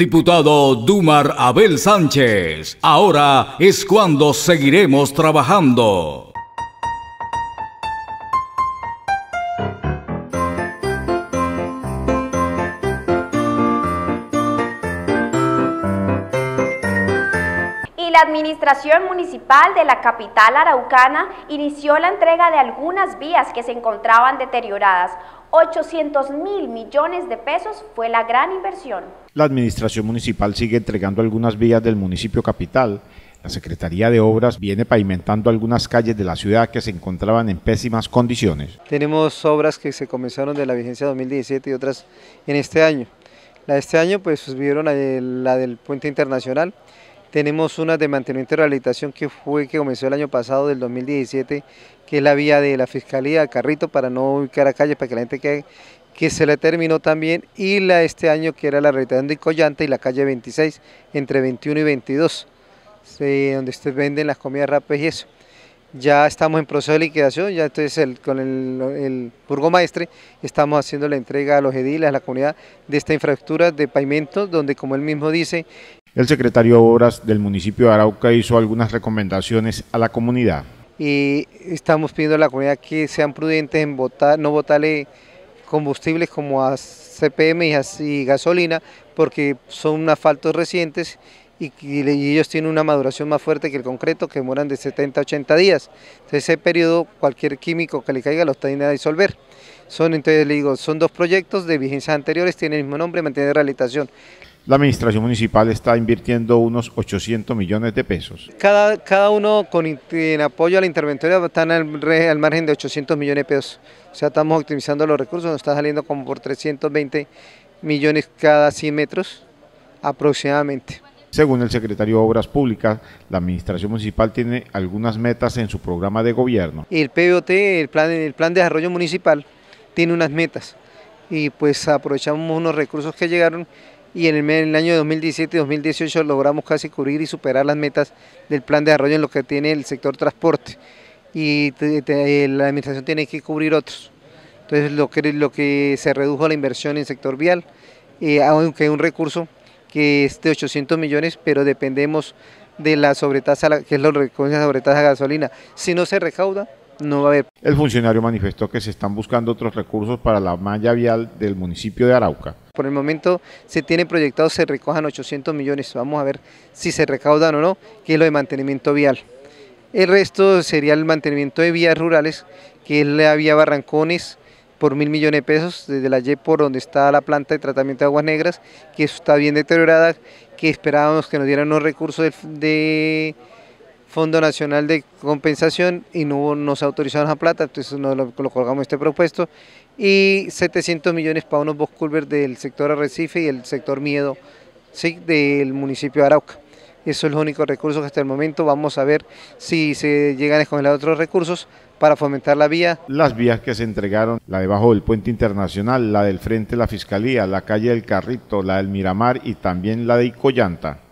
Diputado Dumar Abel Sánchez, ahora es cuando seguiremos trabajando. la Administración Municipal de la capital araucana inició la entrega de algunas vías que se encontraban deterioradas. 800 mil millones de pesos fue la gran inversión. La Administración Municipal sigue entregando algunas vías del municipio capital. La Secretaría de Obras viene pavimentando algunas calles de la ciudad que se encontraban en pésimas condiciones. Tenemos obras que se comenzaron de la vigencia 2017 y otras en este año. La de este año pues subieron la del Puente Internacional, tenemos una de mantenimiento y rehabilitación que fue que comenzó el año pasado, del 2017, que es la vía de la Fiscalía Carrito para no ubicar a calle, para que la gente que, que se le terminó también. Y la este año que era la rehabilitación de Collante y la calle 26, entre 21 y 22, donde ustedes venden las comidas rápidas y eso ya estamos en proceso de liquidación, ya entonces con el, el, burgomaestre estamos haciendo la entrega a los ediles, a la comunidad de esta infraestructura de pavimento... donde como él mismo dice, el secretario de Obras del municipio de Arauca hizo algunas recomendaciones a la comunidad. Y estamos pidiendo a la comunidad que sean prudentes en no botarle combustibles como a CPM y, gasolina, porque son asfaltos recientes y, ellos tienen una maduración más fuerte que el concreto, que demoran de 70 a 80 días. Entonces ese periodo cualquier químico que le caiga los tiene a disolver. Son, entonces le digo, son dos proyectos de vigencia anteriores, tienen el mismo nombre, mantienen realización la administración municipal está invirtiendo unos 800 millones de pesos. Cada, cada uno con en apoyo a la interventoria está al, al, margen de 800 millones de pesos. O sea, estamos optimizando los recursos, nos está saliendo como por 320 millones cada 100 metros aproximadamente. Según el secretario de Obras Públicas, la administración municipal tiene algunas metas en su programa de gobierno. El PBOT, el plan, el plan de desarrollo municipal, tiene unas metas y pues aprovechamos unos recursos que llegaron y en el, año 2017 y 2018 logramos casi cubrir y superar las metas del plan de desarrollo en lo que tiene el sector transporte y la administración tiene que cubrir otros. Entonces lo que, se redujo la inversión en sector vial, aunque eh, aunque un recurso que es de 800 millones, pero dependemos de la sobretasa, que es la sobretasa de gasolina. Si no se recauda, no va a haber. El funcionario manifestó que se están buscando otros recursos para la malla vial del municipio de Arauca. Por el momento se tiene proyectado se recojan 800 millones, vamos a ver si se recaudan o no, que es lo de mantenimiento vial. El resto sería el mantenimiento de vías rurales, que es la vía Barrancones por mil millones de pesos, desde la y por donde está la planta de tratamiento de aguas negras, que está bien deteriorada, que esperábamos que nos dieran unos recursos de Fondo Nacional de Compensación y no nos autorizaron a plata, entonces lo, colgamos este propuesto y 700 millones para unos bosculver del sector Arrecife y el sector Miedo del municipio de Arauca. Eso es los único recurso que hasta el momento vamos a ver si se llegan a escoger otros recursos para fomentar la vía. Las vías que se entregaron, la debajo del puente internacional, la del frente de la Fiscalía, la calle del Carrito, la del Miramar y también la de Icoyanta.